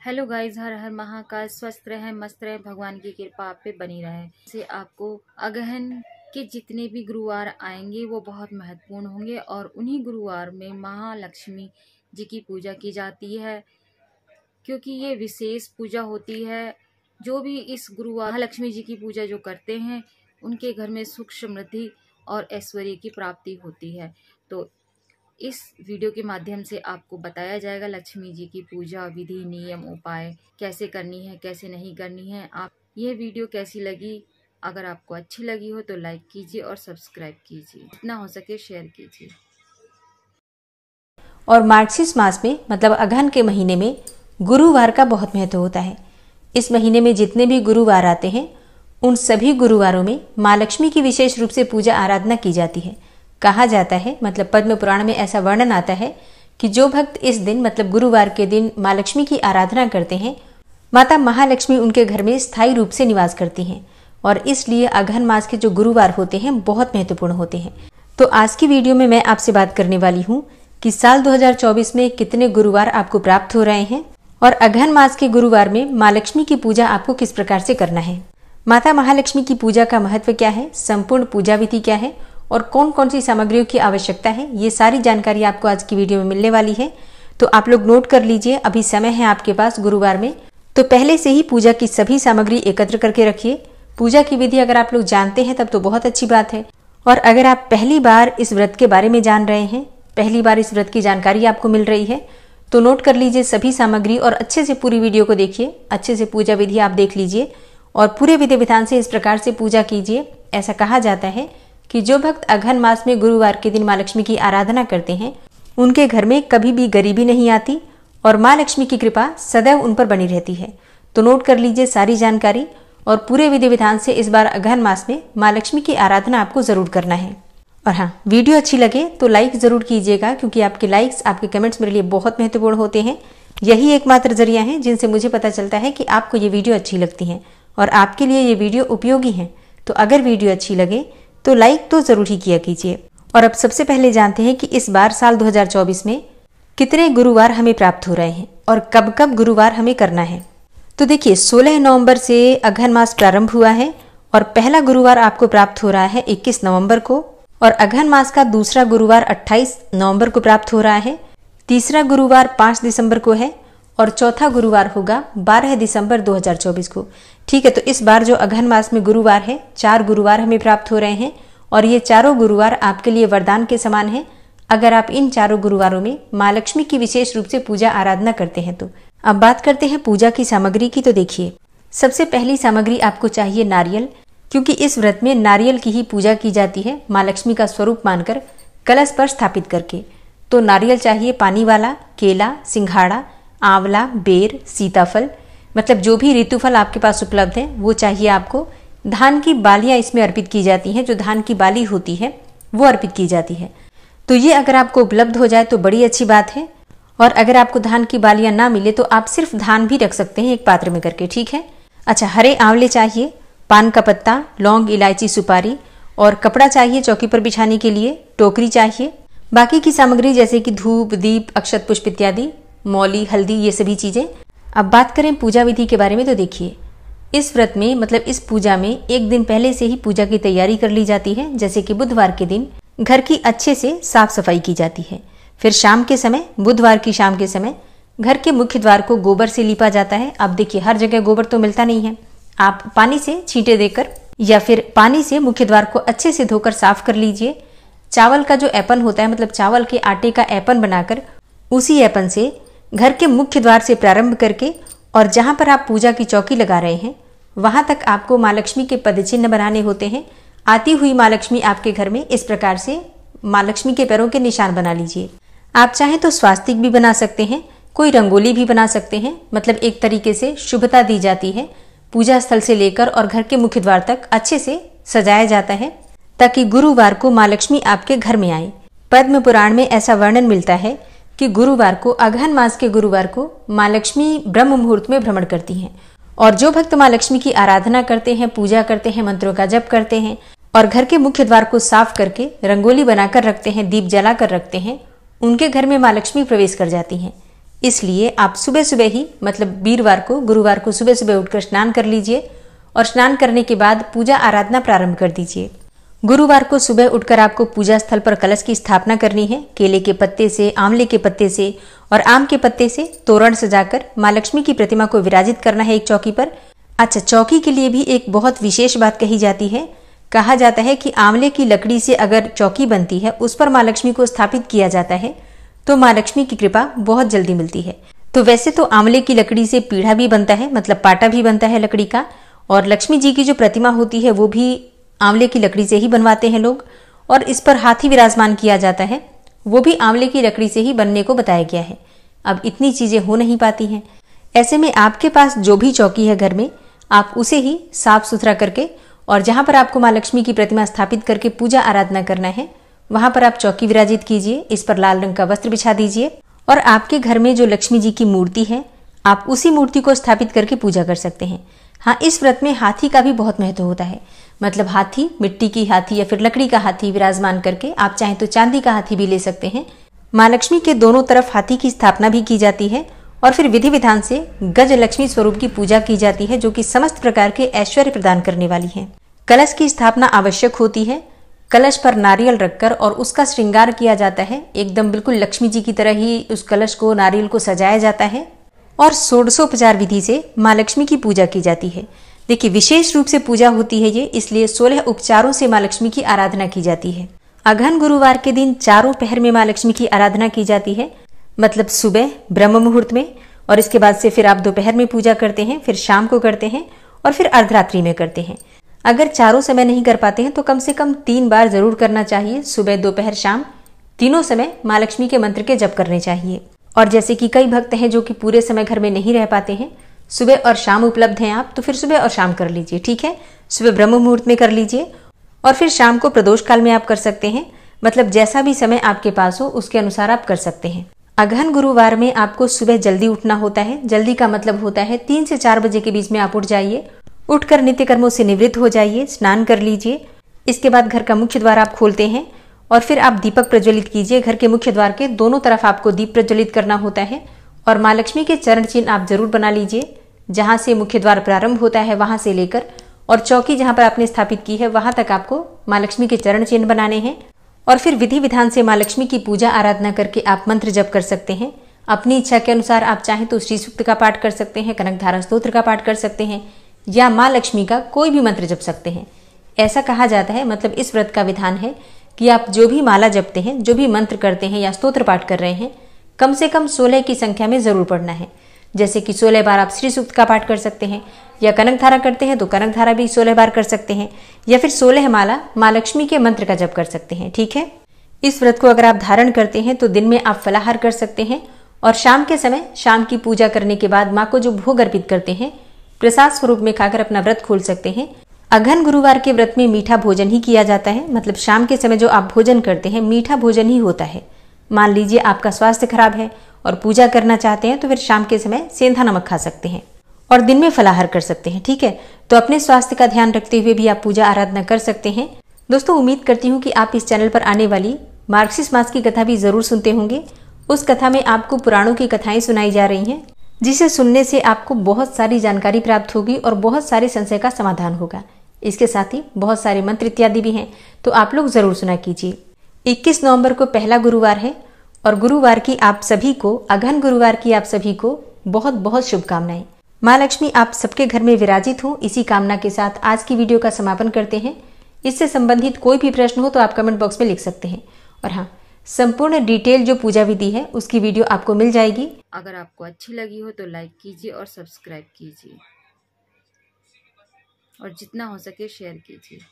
hello guys हर हर महाकाल स्वस्थ रहे मस्त रहे भगवान की कृपा आप पे बनी रहे से आपको अगहन के जितने भी गुरुवार आएंगे वो बहुत महत्वपूर्ण होंगे और उन्हीं गुरुवार में महालक्ष्मी जी की पूजा की जाती है क्योंकि ये विशेष पूजा होती है जो भी इस गुरुवार महालक्ष्मी जी की पूजा जो करते हैं उनके घर में सुख समृद्धि और ऐश्वर्य की प्राप्ति होती है तो इस वीडियो के माध्यम से आपको बताया जाएगा लक्ष्मी जी की पूजा विधि नियम उपाय कैसे करनी है कैसे नहीं करनी है आप ये वीडियो कैसी लगी अगर आपको अच्छी लगी हो तो लाइक कीजिए और सब्सक्राइब कीजिए जितना हो सके शेयर कीजिए और मार्क्सिस मास में मतलब अगहन के महीने में गुरुवार का बहुत महत्व होता है इस महीने में जितने भी गुरुवार आते हैं उन सभी गुरुवारों में माँ लक्ष्मी की विशेष रूप से पूजा आराधना की जाती है कहा जाता है मतलब पद्म पुराण में ऐसा वर्णन आता है कि जो भक्त इस दिन मतलब गुरुवार के दिन माँ लक्ष्मी की आराधना करते हैं माता महालक्ष्मी उनके घर में स्थायी रूप से निवास करती हैं और इसलिए अघन मास के जो गुरुवार होते हैं बहुत महत्वपूर्ण होते हैं तो आज की वीडियो में मैं आपसे बात करने वाली हूँ कि साल 2024 में कितने गुरुवार आपको प्राप्त हो रहे हैं और अघन मास के गुरुवार में माँ लक्ष्मी की पूजा आपको किस प्रकार से करना है माता महालक्ष्मी की पूजा का महत्व क्या है संपूर्ण पूजा विधि क्या है और कौन कौन सी सामग्रियों की आवश्यकता है ये सारी जानकारी आपको आज की वीडियो में मिलने वाली है तो आप लोग नोट कर लीजिए अभी समय है आपके पास गुरुवार में तो पहले से ही पूजा की सभी सामग्री एकत्र करके रखिए पूजा की विधि अगर आप लोग जानते हैं तब तो बहुत अच्छी बात है और अगर आप पहली बार इस व्रत के बारे में जान रहे हैं पहली बार इस व्रत की जानकारी आपको मिल रही है तो नोट कर लीजिए सभी सामग्री और अच्छे से पूरी वीडियो को देखिए अच्छे से पूजा विधि आप देख लीजिए और पूरे विधि विधान से इस प्रकार से पूजा कीजिए ऐसा कहा जाता है कि जो भक्त अघन मास में गुरुवार के दिन माँ लक्ष्मी की आराधना करते हैं उनके घर में कभी भी गरीबी नहीं आती और माँ लक्ष्मी की कृपा सदैव उन पर बनी रहती है तो नोट कर लीजिए सारी जानकारी और पूरे विधि विधान से इस बार अघन मास में माँ लक्ष्मी की आराधना आपको जरूर करना है और हाँ वीडियो अच्छी लगे तो लाइक जरूर कीजिएगा क्योंकि आपके लाइक्स आपके कमेंट्स मेरे लिए बहुत महत्वपूर्ण होते हैं यही एकमात्र जरिया है जिनसे मुझे पता चलता है कि आपको ये वीडियो अच्छी लगती है और आपके लिए ये वीडियो उपयोगी है तो अगर वीडियो अच्छी लगे तो लाइक तो ज़रूर ही किया कीजिए और अब सबसे पहले जानते हैं कि इस बार साल 2024 में कितने गुरुवार हमें प्राप्त हो रहे हैं और कब कब गुरुवार हमें करना है तो देखिए 16 नवंबर से अघन मास प्रारंभ हुआ है और पहला गुरुवार आपको प्राप्त हो रहा है 21 नवंबर को और अघन मास का दूसरा गुरुवार 28 नवंबर को प्राप्त हो रहा है तीसरा गुरुवार 5 दिसंबर को है और चौथा गुरुवार होगा 12 दिसंबर 2024 को ठीक है तो इस बार जो अघन मास में गुरुवार है चार गुरुवार हमें प्राप्त हो रहे हैं और ये चारों गुरुवार आपके लिए वरदान के समान है अगर आप इन चारों गुरुवारों में माँ लक्ष्मी की विशेष रूप से पूजा आराधना करते हैं तो अब बात करते हैं पूजा की सामग्री की तो देखिए सबसे पहली सामग्री आपको चाहिए नारियल क्योंकि इस व्रत में नारियल की ही पूजा की जाती है माँ लक्ष्मी का स्वरूप मानकर कलश पर स्थापित करके तो नारियल चाहिए पानी वाला केला सिंघाड़ा आंवला बेर सीताफल मतलब जो भी ऋतुफल आपके पास उपलब्ध है वो चाहिए आपको धान की बालियाँ इसमें अर्पित की जाती हैं जो धान की बाली होती है वो अर्पित की जाती है तो ये अगर आपको उपलब्ध हो जाए तो बड़ी अच्छी बात है और अगर आपको धान की बालियाँ ना मिले तो आप सिर्फ धान भी रख सकते हैं एक पात्र में करके ठीक है अच्छा हरे आंवले चाहिए पान का पत्ता लौंग इलायची सुपारी और कपड़ा चाहिए चौकी पर बिछाने के लिए टोकरी चाहिए बाकी की सामग्री जैसे कि धूप दीप अक्षत पुष्प इत्यादि मौली हल्दी ये सभी चीज़ें अब बात करें पूजा विधि के बारे में तो देखिए इस व्रत में मतलब इस पूजा में एक दिन पहले से ही पूजा की तैयारी कर ली जाती है जैसे कि बुधवार के दिन घर की अच्छे से साफ सफाई की जाती है फिर शाम के समय बुधवार की शाम के समय घर के मुख्य द्वार को गोबर से लीपा जाता है आप देखिए हर जगह गोबर तो मिलता नहीं है आप पानी से छींटे देकर या फिर पानी से मुख्य द्वार को अच्छे से धोकर साफ कर लीजिए चावल का जो ऐपन होता है मतलब चावल के आटे का ऐपन बनाकर उसी ऐपन से घर के मुख्य द्वार से प्रारंभ करके और जहाँ पर आप पूजा की चौकी लगा रहे हैं वहाँ तक आपको माँ लक्ष्मी के पद चिन्ह बनाने होते हैं आती हुई माँ लक्ष्मी आपके घर में इस प्रकार से माँ लक्ष्मी के पैरों के निशान बना लीजिए आप चाहें तो स्वास्तिक भी बना सकते हैं कोई रंगोली भी बना सकते हैं मतलब एक तरीके से शुभता दी जाती है पूजा स्थल से लेकर और घर के मुख्य द्वार तक अच्छे से सजाया जाता है ताकि गुरुवार को माँ लक्ष्मी आपके घर में आए पद्म पुराण में ऐसा वर्णन मिलता है कि गुरुवार को अगहन मास के गुरुवार को माँ लक्ष्मी ब्रह्म मुहूर्त में भ्रमण करती हैं और जो भक्त माँ लक्ष्मी की आराधना करते हैं पूजा करते हैं मंत्रों का जप करते हैं और घर के मुख्य द्वार को साफ करके रंगोली बनाकर रखते हैं दीप जलाकर रखते हैं उनके घर में माँ लक्ष्मी प्रवेश कर जाती हैं इसलिए आप सुबह सुबह ही मतलब वीरवार को गुरुवार को सुबह सुबह उठकर स्नान कर लीजिए और स्नान करने के बाद पूजा आराधना प्रारंभ कर दीजिए गुरुवार को सुबह उठकर आपको पूजा स्थल पर कलश की स्थापना करनी है केले के पत्ते से आंवले के पत्ते से और आम के पत्ते से तोरण सजाकर माँ लक्ष्मी की प्रतिमा को विराजित करना है एक चौकी पर अच्छा चौकी के लिए भी एक बहुत विशेष बात कही जाती है कहा जाता है कि आंवले की लकड़ी से अगर चौकी बनती है उस पर माँ लक्ष्मी को स्थापित किया जाता है तो माँ लक्ष्मी की कृपा बहुत जल्दी मिलती है तो वैसे तो आंवले की लकड़ी से पीढ़ा भी बनता है मतलब पाटा भी बनता है लकड़ी का और लक्ष्मी जी की जो प्रतिमा होती है वो भी आंवले की लकड़ी से ही बनवाते हैं लोग और इस पर हाथी विराजमान किया जाता है वो भी आंवले की लकड़ी से ही बनने को बताया गया है अब इतनी चीज़ें हो नहीं पाती हैं ऐसे में आपके पास जो भी चौकी है घर में आप उसे ही साफ सुथरा करके और जहाँ पर आपको माँ लक्ष्मी की प्रतिमा स्थापित करके पूजा आराधना करना है वहां पर आप चौकी विराजित कीजिए इस पर लाल रंग का वस्त्र बिछा दीजिए और आपके घर में जो लक्ष्मी जी की मूर्ति है आप उसी मूर्ति को स्थापित करके पूजा कर सकते हैं हाँ इस व्रत में हाथी का भी बहुत महत्व होता है मतलब हाथी मिट्टी की हाथी या फिर लकड़ी का हाथी विराजमान करके आप चाहें तो चांदी का हाथी भी ले सकते हैं माँ लक्ष्मी के दोनों तरफ हाथी की स्थापना भी की जाती है और फिर विधि विधान से गज लक्ष्मी स्वरूप की पूजा की जाती है जो कि समस्त प्रकार के ऐश्वर्य प्रदान करने वाली है कलश की स्थापना आवश्यक होती है कलश पर नारियल रखकर और उसका श्रृंगार किया जाता है एकदम बिल्कुल लक्ष्मी जी की तरह ही उस कलश को नारियल को सजाया जाता है और षोडशोपचार विधि से माँ लक्ष्मी की पूजा की जाती है देखिए विशेष रूप से पूजा होती है ये इसलिए सोलह उपचारों से माँ लक्ष्मी की आराधना की जाती है अघन गुरुवार के दिन चारों पहर में माँ लक्ष्मी की आराधना की जाती है मतलब सुबह ब्रह्म मुहूर्त में और इसके बाद से फिर आप दोपहर में पूजा करते हैं फिर शाम को करते हैं और फिर अर्धरात्रि में करते हैं अगर चारों समय नहीं कर पाते हैं तो कम से कम तीन बार जरूर करना चाहिए सुबह दोपहर शाम तीनों समय माँ लक्ष्मी के मंत्र के जप करने चाहिए और जैसे कि कई भक्त हैं जो कि पूरे समय घर में नहीं रह पाते हैं सुबह और शाम उपलब्ध हैं आप तो फिर सुबह और शाम कर लीजिए ठीक है सुबह ब्रह्म मुहूर्त में कर लीजिए और फिर शाम को प्रदोष काल में आप कर सकते हैं मतलब जैसा भी समय आपके पास हो उसके अनुसार आप कर सकते हैं अगहन गुरुवार में आपको सुबह जल्दी उठना होता है जल्दी का मतलब होता है तीन से चार बजे के बीच में आप उठ जाइए उठकर नित्य कर्मों से निवृत्त हो जाइए स्नान कर लीजिए इसके बाद घर का मुख्य द्वार आप खोलते हैं और फिर आप दीपक प्रज्वलित कीजिए घर के मुख्य द्वार के दोनों तरफ आपको दीप प्रज्वलित करना होता है और माँ लक्ष्मी के चरण चिन्ह आप जरूर बना लीजिए जहां से मुख्य द्वार प्रारंभ होता है वहां से लेकर और चौकी जहां पर आपने स्थापित की है वहां तक आपको माँ लक्ष्मी के चरण चिन्ह बनाने हैं और फिर विधि विधान से माँ लक्ष्मी की पूजा आराधना करके आप मंत्र जप कर सकते हैं अपनी इच्छा के अनुसार आप चाहें तो श्री सूक्त का पाठ कर सकते हैं कनक धारा स्त्रोत्र का पाठ कर सकते हैं या माँ लक्ष्मी का कोई भी मंत्र जप सकते हैं ऐसा कहा जाता है मतलब इस व्रत का विधान है कि आप जो भी माला जपते हैं जो भी मंत्र करते हैं या स्तोत्र पाठ कर रहे हैं कम से कम सोलह की संख्या में जरूर पढ़ना है जैसे कि सोलह बार आप श्री सूक्त का पाठ कर सकते हैं या कनक धारा करते हैं तो कनक धारा भी सोलह बार कर सकते हैं या फिर सोलह माला माँ लक्ष्मी के मंत्र का जप कर सकते हैं ठीक है इस व्रत को अगर आप धारण करते हैं तो दिन में आप फलाहार कर सकते हैं और शाम के समय शाम की पूजा करने के बाद माँ को जो भोग अर्पित करते हैं प्रसाद स्वरूप में खाकर अपना व्रत खोल सकते हैं अघन गुरुवार के व्रत में मीठा भोजन ही किया जाता है मतलब शाम के समय जो आप भोजन करते हैं मीठा भोजन ही होता है मान लीजिए आपका स्वास्थ्य खराब है और पूजा करना चाहते हैं तो फिर शाम के समय सेंधा नमक खा सकते हैं और दिन में फलाहार कर सकते हैं ठीक है तो अपने स्वास्थ्य का ध्यान रखते हुए भी आप पूजा आराधना कर सकते हैं दोस्तों उम्मीद करती हूँ कि आप इस चैनल पर आने वाली मार्क्सिस मास की कथा भी जरूर सुनते होंगे उस कथा में आपको पुराणों की कथाएं सुनाई जा रही हैं जिसे सुनने से आपको बहुत सारी जानकारी प्राप्त होगी और बहुत सारे संशय का समाधान होगा इसके साथ ही बहुत सारे मंत्र इत्यादि भी हैं तो आप लोग ज़रूर सुना कीजिए 21 नवंबर को पहला गुरुवार है और गुरुवार की आप सभी को अगहन गुरुवार की आप सभी को बहुत बहुत शुभकामनाएं माँ लक्ष्मी आप सबके घर में विराजित हूँ इसी कामना के साथ आज की वीडियो का समापन करते हैं इससे संबंधित कोई भी प्रश्न हो तो आप कमेंट बॉक्स में लिख सकते हैं और हाँ संपूर्ण डिटेल जो पूजा विधि है उसकी वीडियो आपको मिल जाएगी अगर आपको अच्छी लगी हो तो लाइक कीजिए और सब्सक्राइब कीजिए और जितना हो सके शेयर कीजिए